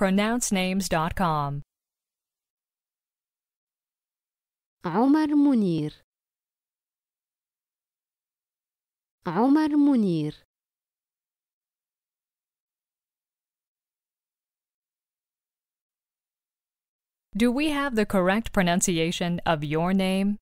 pronouncenames.com. عمر منير عمر منير Do we have the correct pronunciation of your name?